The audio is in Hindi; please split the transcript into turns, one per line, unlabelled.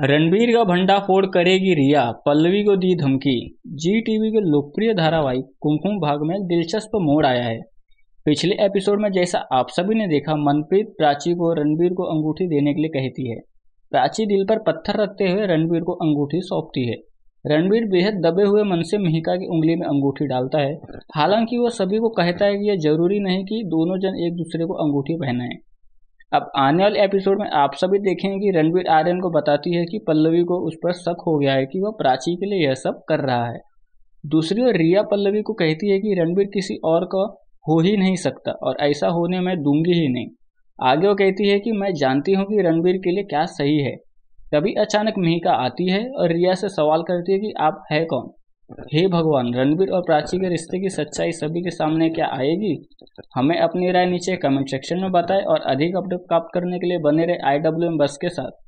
रणबीर का भंडाफोड़ करेगी रिया पल्लवी को दी धमकी जी टीवी के लोकप्रिय धारावाहिक कुमकुम भाग में दिलचस्प मोड़ आया है पिछले एपिसोड में जैसा आप सभी ने देखा मनप्रीत प्राची को रणबीर को अंगूठी देने के लिए कहती है प्राची दिल पर पत्थर रखते हुए रणबीर को अंगूठी सौंपती है रणबीर बेहद दबे हुए मन से मिहिका की उंगली में अंगूठी डालता है हालांकि वह सभी को कहता है कि यह जरूरी नहीं कि दोनों जन एक दूसरे को अंगूठी पहनाएं अब आने वाले एपिसोड में आप सभी देखेंगे कि रणवीर आर्यन को बताती है कि पल्लवी को उस पर शक हो गया है कि वह प्राची के लिए यह सब कर रहा है दूसरी ओर रिया पल्लवी को कहती है कि रणवीर किसी और का हो ही नहीं सकता और ऐसा होने मैं दूंगी ही नहीं आगे वो कहती है कि मैं जानती हूँ कि रणवीर के लिए क्या सही है तभी अचानक मिहिका आती है और रिया से सवाल करती है कि आप है कौन हे भगवान रणबीर और प्राची के रिश्ते की सच्चाई सभी के सामने क्या आएगी हमें अपनी राय नीचे कमेंट सेक्शन में बताएं और अधिक अपडेट प्राप्त करने के लिए बने रहे आई डब्ल्यू एम बस के साथ